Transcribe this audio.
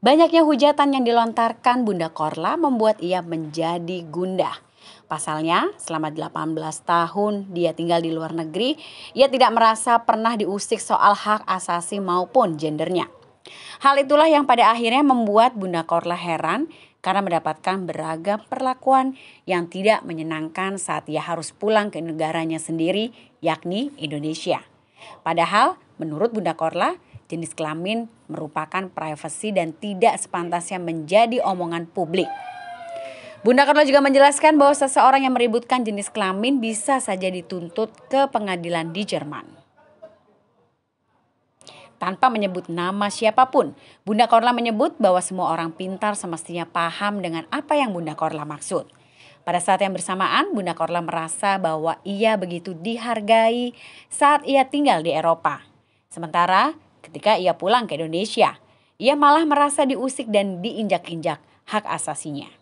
Banyaknya hujatan yang dilontarkan Bunda Korla membuat ia menjadi gundah. Pasalnya, selama 18 tahun dia tinggal di luar negeri, ia tidak merasa pernah diusik soal hak asasi maupun gendernya. Hal itulah yang pada akhirnya membuat Bunda Korla heran karena mendapatkan beragam perlakuan yang tidak menyenangkan saat ia harus pulang ke negaranya sendiri, yakni Indonesia. Padahal, menurut Bunda Korla, jenis kelamin merupakan privasi dan tidak sepantasnya menjadi omongan publik. Bunda Karno juga menjelaskan bahwa seseorang yang meributkan jenis kelamin bisa saja dituntut ke pengadilan di Jerman tanpa menyebut nama siapapun. Bunda Korla menyebut bahwa semua orang pintar semestinya paham dengan apa yang Bunda Korla maksud. Pada saat yang bersamaan, Bunda Korla merasa bahwa ia begitu dihargai saat ia tinggal di Eropa. Sementara Ketika ia pulang ke Indonesia, ia malah merasa diusik dan diinjak-injak hak asasinya.